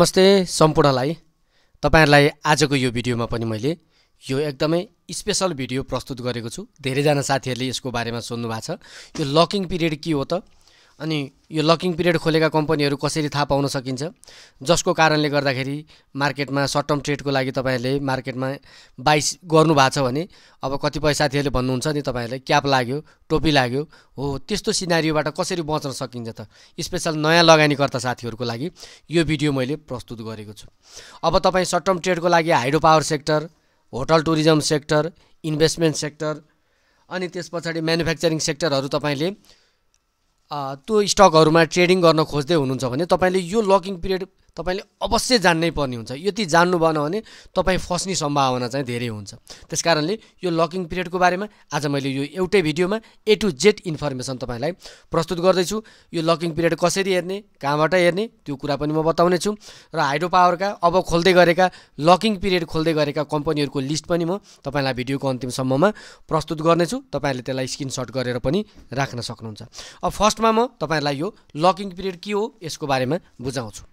नमस्ते सम्पूर्णलाई तपाईँहरूलाई आजको यो भिडियोमा पनि मैले यो एकदमै स्पेसल भिडियो प्रस्तुत गरेको छु धेरैजना साथीहरूले यसको बारेमा सोध्नु भएको छ यो लकिङ पिरियड के हो त अनि यो लकिङ पिरियड खोलेका कम्पनीहरू कसरी थाहा पाउन सकिन्छ जसको कारणले गर्दाखेरि मार्केटमा सर्ट टर्म ट्रेडको लागि तपाईँहरूले मार्केटमा बाइस गर्नुभएको छ भने अब कतिपय साथीहरूले भन्नुहुन्छ नि तपाईँहरूलाई क्याप लाग्यो टोपी लाग्यो हो त्यस्तो सिनारीबाट कसरी बच्न सकिन्छ त स्पेसल नयाँ लगानीकर्ता साथीहरूको लागि यो भिडियो मैले प्रस्तुत गरेको छु अब तपाईँ सर्ट टर्म ट्रेडको लागि hydro power sector hotel tourism sector investment sector अनि त्यस पछाडि म्यानुफ्याक्चरिङ सेक्टरहरू तपाईँले त्यो स्टकहरूमा ट्रेडिङ गर्न खोज्दै हुनुहुन्छ भने तपाईँले यो लकिङ पिरियड तपाईँले अवश्य जान्नै पर्ने हुन्छ यति जान्नु भएन भने तपाईँ फस्ने सम्भावना चाहिँ धेरै हुन्छ त्यस कारणले यो लकिङ पिरियडको बारेमा आज मैले यो एउटै भिडियोमा ए टु जेड इन्फर्मेसन तपाईँलाई प्रस्तुत गर्दैछु यो लकिङ पिरियड कसरी हेर्ने कहाँबाट हेर्ने त्यो कुरा पनि म बताउनेछु र हाइड्रो पावरका अब खोल्दै गरेका लकिङ पिरियड खोल्दै गरेका कम्पनीहरूको लिस्ट पनि म तपाईँलाई भिडियोको अन्तिमसम्ममा प्रस्तुत गर्नेछु तपाईँहरूले त्यसलाई स्क्रिनसट गरेर पनि राख्न सक्नुहुन्छ अब फर्स्टमा म तपाईँहरूलाई यो लकिङ पिरियड के हो यसको बारेमा बुझाउँछु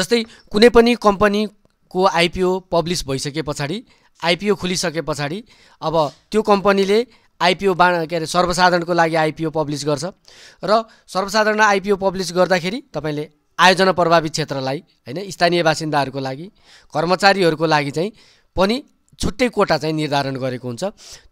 जस्तै कुनै पनि कम्पनीको आइपिओ पब्लिस भइसके पछाडि आइपिओ खुलिसके पछाडि अब त्यो कम्पनीले आइपिओ बा के अरे सर्वसाधारणको लागि आइपिओ पब्लिस गर्छ र सर्वसाधारण आइपिओ पब्लिस गर्दाखेरि तपाईँले आयोजना प्रभावित क्षेत्रलाई होइन स्थानीय बासिन्दाहरूको लागि कर्मचारीहरूको लागि चाहिँ पनि छुट्टै कोटा चाहिँ निर्धारण गरेको हुन्छ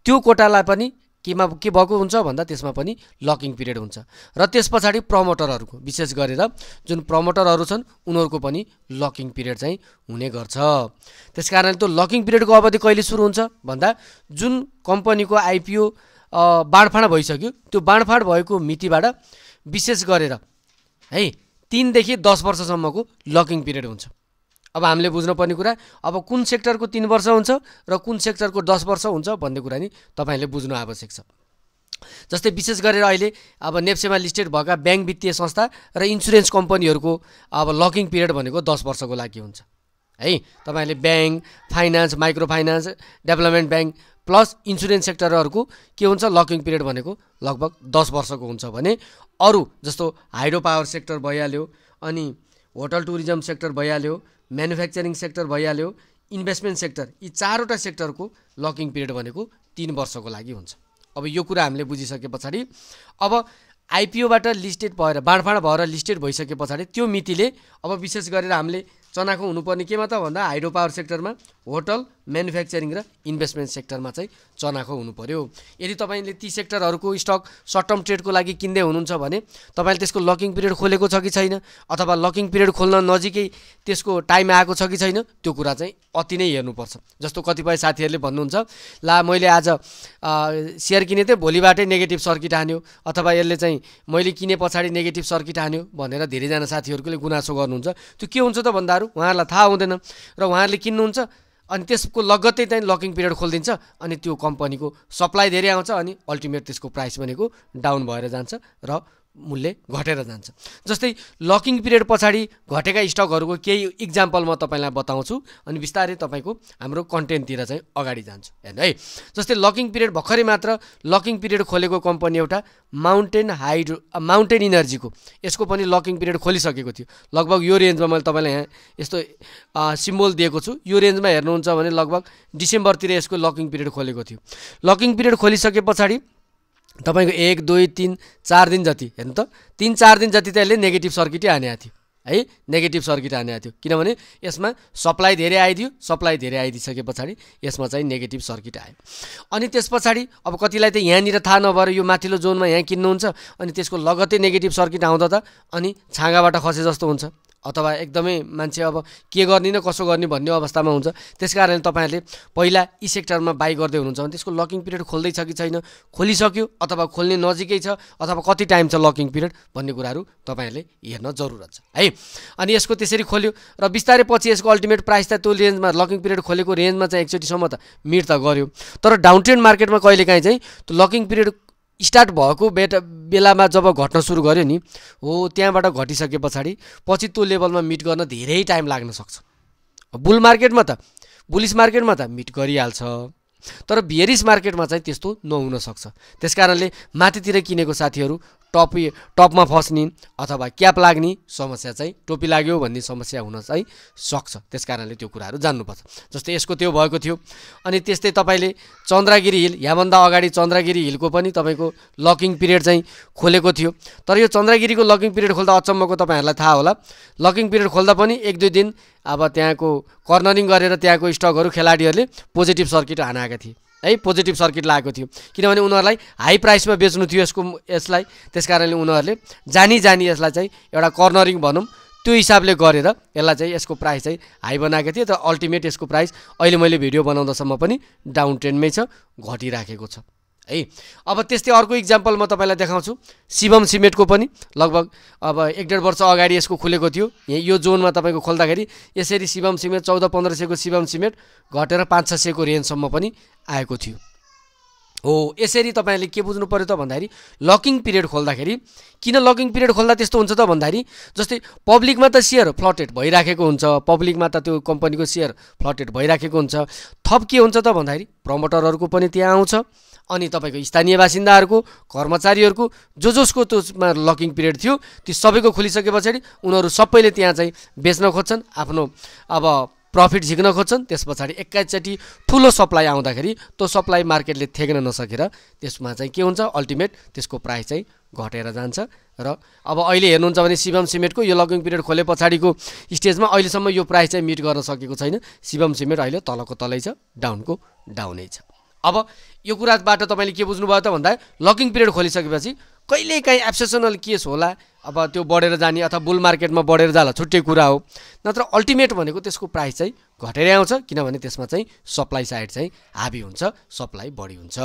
त्यो कोटालाई पनि केमा के भएको हुन्छ भन्दा त्यसमा पनि लकिङ पिरियड हुन्छ र त्यस पछाडि प्रमोटरहरूको विशेष गरेर जुन प्रमोटरहरू छन् उनीहरूको पनि लकिङ पिरियड चाहिँ हुने गर्छ त्यस कारणले त्यो लकिङ पिरियडको अवधि कहिले सुरु हुन्छ भन्दा जुन कम्पनीको आइपिओ बाँडफाँड भइसक्यो त्यो बाँडफाँड भएको मितिबाट विशेष गरेर है तिनदेखि दस वर्षसम्मको लकिङ पिरियड हुन्छ अब हामीले बुझ्नुपर्ने कुरा अब कुन सेक्टरको तिन वर्ष हुन्छ र कुन सेक्टरको दस वर्ष हुन्छ भन्ने कुरा नि तपाईँहरूले बुझ्नु आवश्यक छ जस्तै विशेष गरेर अहिले अब नेप्सेमा लिस्टेड भएका ब्याङ्क वित्तीय संस्था र इन्सुरेन्स कम्पनीहरूको अब लकिङ पिरियड भनेको दस वर्षको लागि हुन्छ है तपाईँहरूले bank finance micro finance development bank plus insurance सेक्टरहरूको के हुन्छ लकिङ पिरियड भनेको लगभग दस वर्षको हुन्छ भने अरू जस्तो हाइड्रो पावर सेक्टर भइहाल्यो अनि होटल टुरिज्म सेक्टर भइहाल्यो म्यानुफ्याक्चरिङ सेक्टर भइहाल्यो इन्भेस्टमेन्ट सेक्टर यी चारवटा सेक्टरको लकिङ पिरियड भनेको तिन वर्षको लागि हुन्छ अब यो कुरा हामीले बुझिसके पछाडि अब आइपिओबाट लिस्टेड भएर बाँडफाँड भएर लिस्टेड भइसके पछाडि त्यो मितिले अब विशेष गरेर हामीले चनाखो हुनुपर्ने केमा त भन्दा हाइड्रो पावर सेक्टरमा होटल म्यानुफ्याक्चरिङ र इन्भेस्टमेन्ट सेक्टरमा चाहिँ चनाखो हुनु पऱ्यो यदि तपाईँले ती सेक्टरहरूको स्टक सर्ट टर्म ट्रेडको लागि किन्दै हुनुहुन्छ भने तपाईँले त्यसको लकिङ पिरियड खोलेको छ कि छैन अथवा लकिङ पिरियड खोल्न नजिकै त्यसको टाइम आएको छ कि छैन त्यो कुरा चाहिँ अति नै हेर्नुपर्छ जस्तो कतिपय साथीहरूले भन्नुहुन्छ ला मैले आज सेयर किने थिएँ भोलिबाटै नेगेटिभ सर्किट हान्यो अथवा यसले चाहिँ मैले किने पछाडि नेगेटिभ सर्किट हान्यो भनेर धेरैजना साथीहरूकोले गुनासो गर्नुहुन्छ त्यो के हुन्छ त भन्दा कुराहरू उहाँहरूलाई थाहा हुँदैन र उहाँहरूले किन्नुहुन्छ अनि त्यसको लगत्तै चाहिँ लकिङ पिरियड खोलिदिन्छ अनि त्यो कम्पनीको सप्लाई धेरै आउँछ अनि अल्टिमेट त्यसको प्राइस भनेको डाउन भएर जान्छ र मूल्य घटेर जान्छ जस्तै लकिङ पिरियड पछाडि घटेका स्टकहरूको केही इक्जाम्पल म तपाईँलाई बताउँछु अनि बिस्तारै तपाईँको हाम्रो कन्टेन्टतिर चाहिँ अगाडि जान्छु हेर्नु है जस्तै लकिङ पिरियड भर्खरै मात्र लकिङ पिरियड खोलेको कम्पनी एउटा माउन्टेन हाइड्रो माउन्टेन इनर्जीको यसको पनि लकिङ पिरियड खोलिसकेको थियो लगभग यो रेन्जमा मैले तपाईँलाई यहाँ यस्तो सिम्बोल दिएको छु यो रेन्जमा हेर्नुहुन्छ भने लगभग डिसेम्बरतिर यसको लकिङ पिरियड खोलेको थियो लकिङ पिरियड खोलिसके पछाडि तपाईँको एक दुई तिन चार दिन जति हेर्नु त तिन चार दिन जति त यसले नेगेटिभ सर्किटै हानेको थियो है नेगेटिभ सर्किट हानेको थियो किनभने यसमा सप्लाई धेरै आइदियो सप्लाई धेरै आइदिइसके पछाडि यसमा चाहिँ नेगेटिभ सर्किट आयो अनि त्यस पछाडि अब कतिलाई त यहाँनिर थाहा नभएर यो माथिल्लो जोनमा यहाँ किन्नुहुन्छ अनि त्यसको लगत्तै नेगेटिभ सर्किट आउँदा त अनि छाँगाबाट खसे जस्तो हुन्छ अथवा एकदमै मान्छे अब के गर्ने न कसो गर्ने भन्ने अवस्थामा हुन्छ त्यस कारणले तपाईँहरूले पहिला यी सेक्टरमा बाई गर्दै हुनुहुन्छ भने त्यसको लकिङ पिरियड खोल्दैछ कि छैन खोलिसक्यो अथवा खोल्ने नजिकै छ अथवा कति टाइम छ लकिङ पिरियड भन्ने कुराहरू तपाईँहरूले हेर्न जरुरत छ है अनि यसको त्यसरी खोल्यो र बिस्तारै पछि यसको अल्टिमेट प्राइस त त्यो रेन्जमा लकिङ पिरियड खोलेको रेन्जमा चाहिँ एकचोटिसम्म त मिट त गऱ्यो तर डाउन ट्रेन्ड मार्केटमा कहिलेकाहीँ चाहिँ त्यो लकिङ पिरियड स्टार्ट भएको बेट बेलामा जब घट्न सुरु गर्यो नि हो त्यहाँबाट घटिसके पछाडि पछि त्यो लेभलमा मिट गर्न धेरै टाइम लाग्न सक्छ बुल मार्केटमा त बुलिस मार्केटमा त मिट गरिहाल्छ तर भियरिस मार्केटमा चाहिँ त्यस्तो नहुनसक्छ त्यस कारणले माथितिर किनेको साथीहरू टपी टपमा फस्ने अथवा क्याप लाग्ने समस्या चाहिँ टोपी लाग्यो भन्ने समस्या हुन चाहिँ सक्छ त्यस कारणले त्यो कुराहरू जान्नुपर्छ जस्तै यसको त्यो भएको थियो अनि त्यस्तै तपाईँले चन्द्रगिरी हिल यहाँभन्दा अगाडि चन्द्रगिरी हिलको पनि तपाईँको लकिङ पिरियड चाहिँ खोलेको थियो तर यो चन्द्रगिरीको लकिङ पिरियड खोल्दा अचम्मको तपाईँहरूलाई थाहा होला लकिङ पिरियड खोल्दा पनि एक दुई दिन अब त्यहाँको कर्नरिङ गरेर त्यहाँको स्टकहरू खेलाडीहरूले पोजिटिभ सर्किट हानाएका थिए है पोजिटिभ सर्किट लागेको थियो किनभने उनीहरूलाई हाई प्राइसमा बेच्नु थियो यसको यसलाई त्यस कारणले उनीहरूले जानी जानी यसलाई चाहिँ एउटा कर्नरिङ भनौँ त्यो हिसाबले गरेर यसलाई चाहिँ यसको प्राइस चाहिँ हाई बनाएको थिएँ तर अल्टिमेट यसको प्राइस अहिले मैले भिडियो बनाउँदासम्म पनि डाउन ट्रेन्डमै छ घटिराखेको छ है अब त्यस्तै अर्को इक्जाम्पल म तपाईँलाई देखाउँछु शिवम सिमेन्टको पनि लगभग अब एक डेढ वर्ष अगाडि यसको खुलेको थियो यहाँ यो जोनमा तपाईँको खोल्दाखेरि यसरी शिवम सिमेन्ट चौध पन्ध्र सयको शिवम सिमेन्ट घटेर पाँच छ सयको रेन्जसम्म पनि आएको थियो हो यसरी तपाईँहरूले के बुझ्नु पऱ्यो त भन्दाखेरि लकिङ पिरियड खोल्दाखेरि किन लकिङ पिरियड खोल्दा त्यस्तो हुन्छ त भन्दाखेरि जस्तै पब्लिकमा त सेयर फ्लटेड भइराखेको हुन्छ पब्लिकमा त त्यो कम्पनीको सेयर फ्लटेड भइराखेको हुन्छ थप के हुन्छ त भन्दाखेरि प्रमोटरहरूको पनि त्यहाँ आउँछ अनि तपाईँको स्थानीय बासिन्दाहरूको कर्मचारीहरूको जो जसको त्यसमा लकिङ पिरियड थियो ती सबैको खोलिसके पछाडि उनीहरू सबैले त्यहाँ चाहिँ बेच्न खोज्छन् आफ्नो अब प्रफिट झिक्न खोज्छन् त्यस पछाडि एक्काइचोटि ठुलो सप्लाई आउँदाखेरि त्यो सप्लाई मार्केटले थ्याक्न नसकेर त्यसमा चाहिँ के हुन्छ अल्टिमेट त्यसको प्राइस चाहिँ घटेर जान्छ र अब अहिले हेर्नुहुन्छ भने शिवम सिमेन्टको यो लगिङ पिरियड खोले पछाडिको स्टेजमा अहिलेसम्म यो प्राइस चाहिँ मिट गर्न सकेको छैन शिवम सिमेन्ट अहिले तलको तलै छ डाउनको डाउनै छ अब यो कुराबाट तपाईँले के बुझ्नुभयो त भन्दा लकिङ पिरियड खोलिसकेपछि कहिलेकाहीँ एब्सेसनल केस होला अब त्यो बढेर जाने अथवा बुल मार्केटमा बढेर जाला छुट्टै कुरा हो नत्र अल्टिमेट भनेको त्यसको प्राइस चाहिँ घटेरै आउँछ किनभने त्यसमा चाहिँ सप्लाई साइड चाहिँ हाबी हुन्छ सप्लाई बढी हुन्छ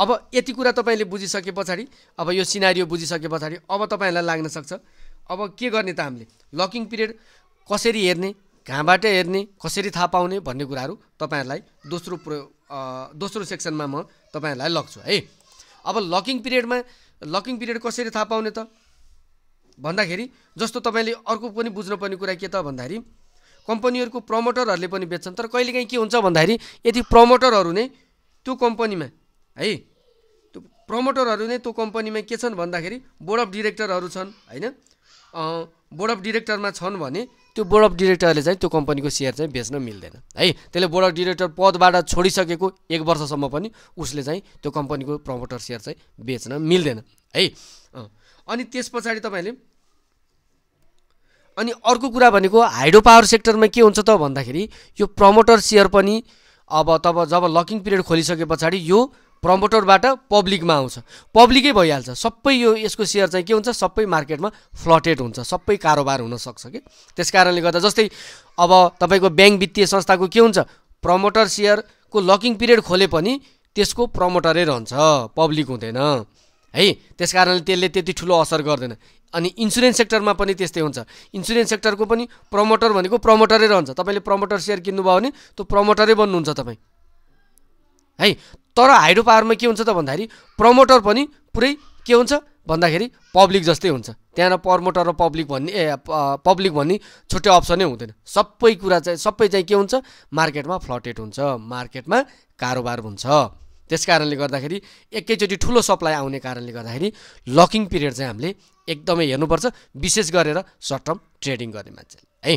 अब यति कुरा तपाईँले बुझिसके पछाडि अब यो सिनारियो बुझिसके पछाडि अब तपाईँहरूलाई लाग्न सक्छ अब के गर्ने त हामीले लकिङ पिरियड कसरी हेर्ने कहाँबाट हेर्ने कसरी थाहा पाउने भन्ने कुराहरू तपाईँहरूलाई दोस्रो प्रयोग दोस्रो सेक्सनमा म तपाईँहरूलाई लग्छु है अब लकिङ पिरियडमा लकिङ पिरियड कसरी थाहा पाउने त भन्दाखेरि जस्तो तपाईँले अर्को पनि बुझ्नुपर्ने कुरा के त भन्दाखेरि कम्पनीहरूको प्रमोटरहरूले पनि बेच्छन् तर कहिलेकाहीँ के हुन्छ भन्दाखेरि यदि प्रमोटरहरू नै त्यो कम्पनीमा है त्यो प्रमोटरहरू नै त्यो कम्पनीमा के छन् भन्दाखेरि बोर्ड अफ डिरेक्टरहरू छन् होइन बोर्ड अफ डिरेक्टरमा छन् भने त्यो बोर्ड अफ डिरेक्टरले चाहिँ त्यो कम्पनीको सेयर चाहिँ बेच्न मिल्दैन है त्यसले बोर्ड अफ डिरेक्टर पदबाट छोडिसकेको एक वर्षसम्म पनि उसले चाहिँ त्यो कम्पनीको प्रमोटर सेयर चाहिँ बेच्न मिल्दैन है अनि त्यस पछाडि तपाईँले अनि अर्को कुरा भनेको हाइड्रो पावर सेक्टरमा के हुन्छ त भन्दाखेरि यो प्रमोटर सेयर पनि अब तब जब लकिङ पिरियड खोलिसके पछाडि यो प्रमोटरबाट पब्लिकमा आउँछ पब्लिकै भइहाल्छ सबै यो यसको सेयर चाहिँ के हुन्छ सबै मार्केटमा फ्लटेड हुन्छ सबै कारोबार हुनसक्छ कि त्यस कारणले गर्दा जस्तै अब तपाईँको ब्याङ्क वित्तीय संस्थाको के हुन्छ प्रमोटर सेयरको लकिङ पिरियड खोले पनि त्यसको प्रमोटरै रहन्छ पब्लिक हुँदैन है त्यस कारणले त्यसले त्यति ठुलो असर गर्दैन अनि इन्सुरेन्स सेक्टरमा पनि त्यस्तै हुन्छ इन्सुरेन्स सेक्टरको पनि प्रमोटर भनेको प्रमोटरै रहन्छ तपाईँले प्रमोटर सेयर किन्नुभयो भने त्यो प्रमोटरै बन्नुहुन्छ तपाईँ है तर हाइड्रो पावरमा के हुन्छ त भन्दाखेरि प्रमोटर पनि पुरै के हुन्छ भन्दाखेरि पब्लिक जस्तै हुन्छ त्यहाँ र प्रमोटर र पब्लिक भन्ने ए पब्लिक भन्ने छुट्टै अप्सनै हुँदैन सबै कुरा चाहिँ सबै चाहिँ के हुन्छ मार्केटमा फ्लटेड हुन्छ मार्केटमा कारोबार हुन्छ त्यस कारणले गर्दाखेरि एकैचोटि ठुलो सप्लाई आउने कारणले गर्दाखेरि लकिङ पिरियड चाहिँ हामीले एकदमै हेर्नुपर्छ विशेष गरेर सर्ट टर्म ट्रेडिङ गर्ने मान्छेले है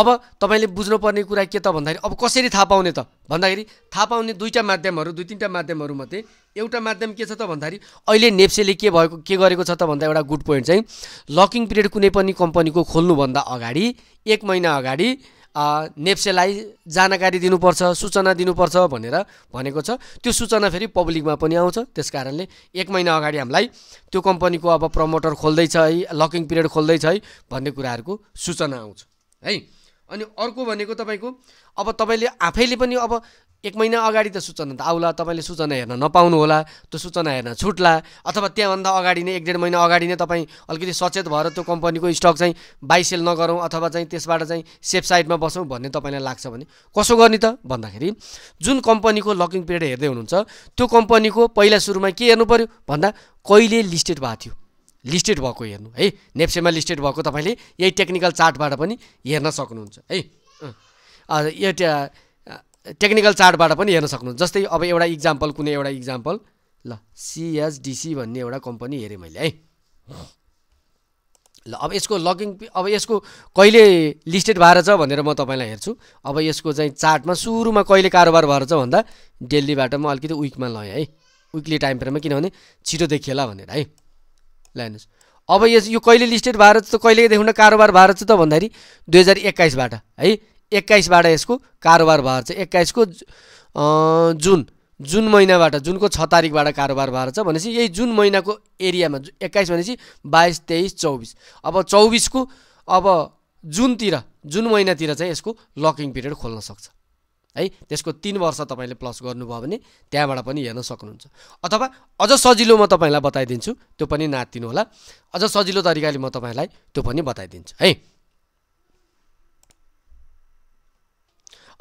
अब तपाईँले बुझ्नुपर्ने कुरा के त भन्दाखेरि अब कसरी थाहा पाउने त भन्दाखेरि थाहा पाउने दुईवटा माध्यमहरू दुई तिनवटा माध्यमहरूमध्ये एउटा माध्यम के छ त भन्दाखेरि अहिले नेप्सेले के भएको के गरेको छ त भन्दा एउटा गुड पोइन्ट चाहिँ लकिङ पिरियड कुनै पनि कम्पनीको खोल्नुभन्दा अगाडि एक महिना अगाडि नेप्सेलाई जानकारी दिनुपर्छ सूचना दिनुपर्छ भनेर भनेको छ त्यो सूचना फेरि पब्लिकमा पनि आउँछ त्यस कारणले एक महिना अगाडि हामीलाई त्यो कम्पनीको अब प्रमोटर खोल्दैछ है लकिङ पिरियड खोल्दैछ है भन्ने कुराहरूको सूचना आउँछ है अनि अर्को भनेको तपाईँको अब तपाईँले आफैले पनि अब एक महिना अगाडि त सूचना त आउला तपाईँले सूचना हेर्न नपाउनु होला त्यो सूचना हेर्न छुट्ला अथवा त्यहाँभन्दा अगाडि नै एक डेढ महिना अगाडि नै तपाईँ अलिकति सचेत भएर त्यो कम्पनीको स्टक चाहिँ बाइसेल नगरौँ अथवा चाहिँ त्यसबाट चाहिँ सेफ साइडमा बसौँ भन्ने तपाईँलाई लाग्छ भने कसो गर्ने त भन्दाखेरि जुन कम्पनीको लकिङ पिरियड हेर्दै हुनुहुन्छ त्यो कम्पनीको पहिला सुरुमा के हेर्नु पऱ्यो भन्दा कहिले लिस्टेड भएको थियो लिस्टेड भएको हेर्नु है नेप्सेमा लिस्टेड भएको तपाईँले यही टेक्निकल चार्टबाट पनि हेर्न सक्नुहुन्छ है यो टेक्निकल चार्टबाट पनि हेर्न सक्नुहुन्छ जस्तै अब एउटा इक्जाम्पल कुनै एउटा इक्जाम्पल ल सिएचडिसी भन्ने एउटा कम्पनी हेरेँ मैले है ल अब यसको लगिङ अब यसको कहिले लिस्टेड भएर छ भनेर म तपाईँलाई हेर्छु अब यसको चाहिँ चार्टमा सुरुमा कहिले कारोबार भएर छ भन्दा डेलीबाट म अलिकति विकमा लएँ है विकली टाइम फ्रेममा किनभने छिटो देखिएला भनेर है ल हेर्नुहोस् अब यस यो कहिले लिस्टेड भारत त कहिले देखाउन कारोबार भारत चाहिँ त भन्दाखेरि दुई हजार एक्काइसबाट है एक्काइसबाट यसको कारोबार भएर चाहिँ एक्काइसको जुन जुन महिनाबाट जुनको छ तारिकबाट कारोबार भएर छ भनेपछि यही जुन महिनाको एरियामा एक्काइस भनेपछि बाइस तेइस चौबिस अब चौबिसको अब जुनतिर जुन महिनातिर चाहिँ यसको लकिङ पिरियड खोल्न सक्छ है त्यसको तिन वर्ष तपाईँले प्लस गर्नुभयो भने त्यहाँबाट पनि हेर्न सक्नुहुन्छ अथवा अझ सजिलो म तपाईँलाई बताइदिन्छु त्यो पनि नातिनु होला अझ सजिलो तरिकाले म तपाईँलाई त्यो पनि बताइदिन्छु है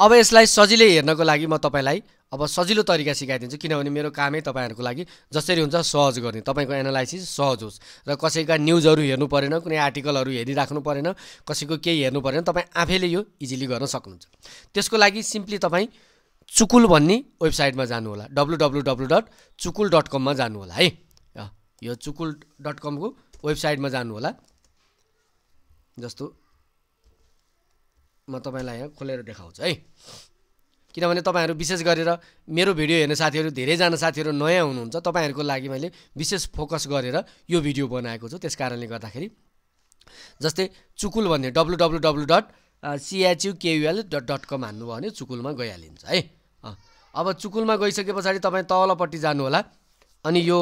अब यसलाई सजिलै हेर्नको लागि म तपाईँलाई अब सजिलो तरिका सिकाइदिन्छु किनभने मेरो कामै तपाईँहरूको लागि जसरी हुन्छ सहज गर्ने तपाईँको एनालाइसिस सहज होस् र कसैका न्युजहरू हेर्नु परेन कुनै आर्टिकलहरू हेरिराख्नु परेन कसैको केही हेर्नु परेन तपाईँ आफैले यो इजिली गर्न सक्नुहुन्छ त्यसको लागि सिम्पली तपाईँ चुकुल भन्ने वेबसाइटमा जानुहोला W W W dot Chukul dot कममा जानुहोला है यो चुकुल डट कमको वेबसाइटमा जानुहोला जस्तो म तपाईँलाई यहाँ खोलेर देखाउँछु है किनभने तपाईँहरू विशेष गरेर मेरो भिडियो हेर्ने साथीहरू धेरैजना साथीहरू नयाँ हुनुहुन्छ तपाईँहरूको लागि मैले विशेष फोकस गरेर यो भिडियो बनाएको छु त्यस कारणले गर्दाखेरि जस्तै चुकुल भन्ने W W W dot C H U K U L dot dot com हान्नुभयो भने चुकुलमा गइहालिन्छ है अब चुकुलमा गइसके पछाडि तपाईँ तलपट्टि जानुहोला अनि यो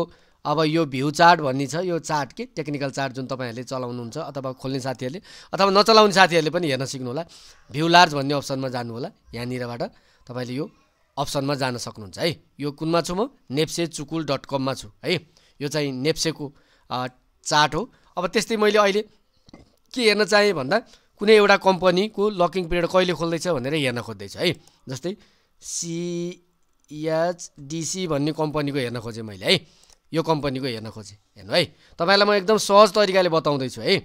अब यो भ्यू चार्ट भन्ने छ यो चार्ट के टेक्निकल चार्ट जुन तपाईँहरूले चलाउनुहुन्छ अथवा खोल्ने साथीहरूले अथवा नचलाउने साथीहरूले पनि हेर्न सिक्नु होला भ्यू लार्ज भन्ने अप्सनमा जानु होला यहाँनिरबाट तपाईँले यो अप्सनमा जान सक्नुहुन्छ है यो कुनमा छु म नेप्से चुकुल डट कममा छु है यो चाहिँ नेप्सेको चार्ट हो अब त्यस्तै मैले अहिले के हेर्न चाहेँ भन्दा कुनै एउटा कम्पनीको लकिङ पिरियड कहिले खोल्दैछ भनेर हेर्न खोज्दैछु है जस्तै सिएचडिसी e भन्ने कम्पनीको हेर्न खोजेँ मैले है यो कम्पनीको हेर्न खोजेँ हेर्नु है तपाईँलाई म एकदम सहज तरिकाले बताउँदैछु है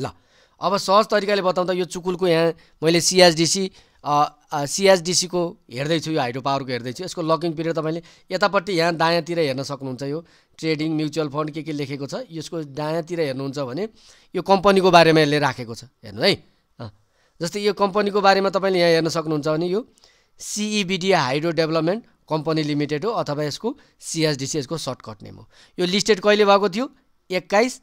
ल अब सहज तरिकाले बताउँदा यो चुकुलको यहाँ मैले सिएचडिसी सिएचडिसीको हेर्दैछु यो हाइड्रो पावरको हेर्दैछु यसको लकिङ पिरियड तपाईँले यतापट्टि यहाँ दायाँतिर हेर्न सक्नुहुन्छ यो ट्रेडिङ म्युचुअल फन्ड के के लेखेको छ यसको दायाँतिर हेर्नुहुन्छ भने यो कम्पनीको बारेमा यसले राखेको छ हेर्नु है जस्तै यो कम्पनीको बारेमा तपाईँले यहाँ हेर्न सक्नुहुन्छ भने यो CBD e hydro development company limited हो अथवा यसको यसको सर्टकट नेम हो यो लिस्टेड कहिले भएको थियो एक्काइस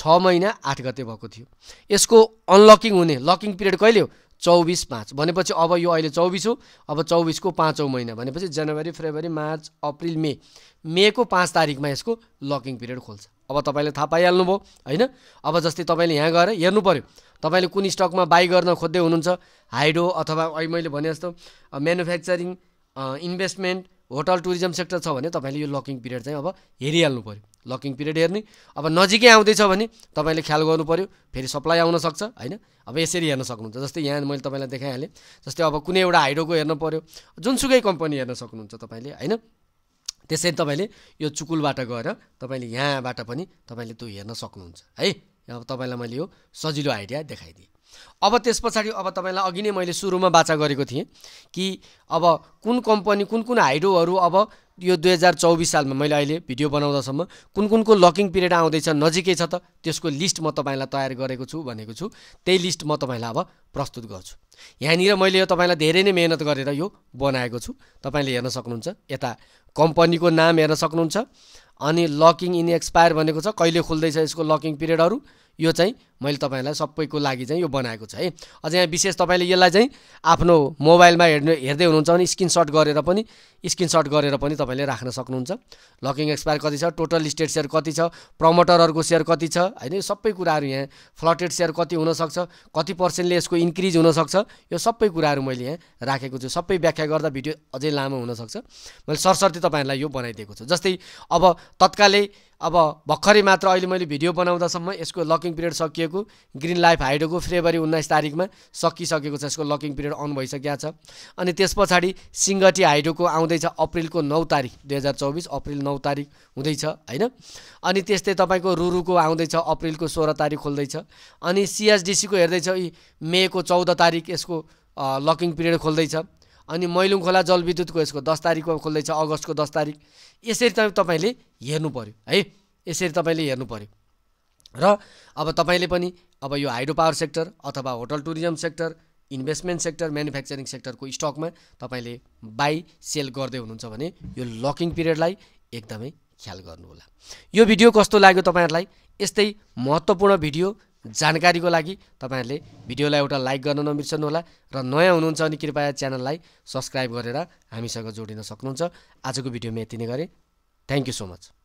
छ महिना आठ गते भएको थियो यसको अनलकिङ हुने लकिङ पिरियड कहिले हो चौबिस पाँच भनेपछि अब यो अहिले चौबिस हो अब चौबिसको पाँचौँ महिना भनेपछि जनवरी फेब्रुअरी मार्च अप्रिल मे मेको पाँच तारिकमा यसको लकिङ पिरियड खोल्छ अब तपाईँले थाहा पाइहाल्नुभयो होइन अब जस्तै तपाईँले यहाँ गएर हेर्नु पऱ्यो तपाईँले कुन स्टकमा बाई गर्न खोज्दै हुनुहुन्छ हाइड्रो अथवा अहिले मैले भने जस्तो manufacturing investment hotel tourism sector छ भने तपाईँले यो लकिङ पिरियड चाहिँ अब हेरिहाल्नु पऱ्यो लकिङ पिरियड हेर्ने अब नजिकै आउँदैछ भने तपाईँले ख्याल गर्नु पऱ्यो फेरि सप्लाई आउन सक्छ होइन अब यसरी हेर्न सक्नुहुन्छ जस्तै यहाँ मैले तपाईँलाई देखाइहालेँ जस्तै अब कुनै एउटा हाइड्रोको हेर्न पऱ्यो जुनसुकै कम्पनी हेर्न सक्नुहुन्छ तपाईँले होइन त्यसरी तपाईँले यो चुकुलबाट गएर तपाईँले यहाँबाट पनि तपाईँले त्यो हेर्न सक्नुहुन्छ है अब तपाईँलाई मैले यो सजिलो आइडिया देखाइदिएँ अब त्यस पछाडि अब तपाईँलाई अघि नै मैले सुरुमा बाचा गरेको थिएँ कि अब कुन कम्पनी कुन कुन हाइड्रोहरू अब यो दुई हजार चौबिस सालमा मैले अहिले भिडियो बनाउँदासम्म कुन कुनको लकिङ पिरियड आउँदैछ नजिकै छ त त्यसको लिस्ट म तपाईँलाई तयार गरेको छु भनेको छु त्यही लिस्ट म तपाईँलाई अब प्रस्तुत गर्छु यहाँनिर मैले यो तपाईँलाई धेरै नै मेहनत गरेर यो बनाएको छु तपाईँले हेर्न सक्नुहुन्छ यता कम्पनीको नाम हेर्न सक्नुहुन्छ अनि लकिङ इन एक्सपायर भनेको छ कहिले खुल्दैछ यसको लकिङ पिरियडहरू यो चाहिँ मैले तपाईँलाई सबैको लागि चाहिँ यो बनाएको छु है अझ यहाँ विशेष तपाईँले यसलाई चाहिँ आफ्नो मोबाइलमा हेर्नु हेर्दै हुनुहुन्छ भने स्क्रिनसट गरेर पनि स्क्रिनसट गरेर पनि तपाईँले राख्न सक्नुहुन्छ लकिङ एक्सपायर कति छ टोटल स्टेट सेयर कति छ प्रमोटरहरूको सेयर कति छ होइन यो सबै कुराहरू यहाँ फ्लटेड सेयर कति हुनसक्छ कति पर्सेन्टले यसको इन्क्रिज हुनसक्छ यो सबै कुराहरू मैले यहाँ राखेको छु सबै व्याख्या गर्दा भिडियो अझै लामो हुनसक्छ मैले सरसर्ती तपाईँहरूलाई यो बनाइदिएको छु जस्तै अब तत्कालै अब भर्खरै मात्र अहिले मैले भिडियो बनाउँदासम्म यसको लकिङ पिरियड सकिएको ग्रिन लाइफ हाइडोको फेब्रुअरी उन्नाइस तारिकमा सकिसकेको छ यसको लकिङ पिरियड अन भइसकेको छ अनि त्यस पछाडि सिङ्गटी हाइडोको आउँदैछ अप्रिलको नौ तारिक दुई हजार चौबिस अप्रिल नौ तारिक हुँदैछ होइन अनि त्यस्तै तपाईँको रुरुको आउँदैछ अप्रिलको सोह्र तारिक खोल्दैछ अनि सिएसडिसीको हेर्दैछ मेको चौध तारिक यसको लकिङ पिरियड खोल्दैछ अनि मैलुङ खोला जलविद्युतको यसको दस तारिकको खोल्दैछ अगस्तको दस तारिक यसरी त तपाईँले हेर्नु पऱ्यो है यसरी तपाईँले हेर्नु पऱ्यो र अब तपाईँले पनि अब यो हाइड्रो पावर सेक्टर अथवा hotel tourism sector investment sector manufacturing सेक्टरको स्टकमा तपाईँले बाई सेल गर्दै हुनुहुन्छ भने यो लकिङ पिरियडलाई एकदमै ख्याल गर्नुहोला यो भिडियो कस्तो लाग्यो तपाईँहरूलाई यस्तै महत्त्वपूर्ण भिडियो जानकारीको लागि तपाईँहरूले भिडियोलाई एउटा लाइक गर्न होला र नयाँ हुनुहुन्छ भने कृपया च्यानललाई सब्सक्राइब गरेर हामीसँग जोडिन सक्नुहुन्छ आजको भिडियोमा यति नै गरेँ थ्याङ्क यू सो मच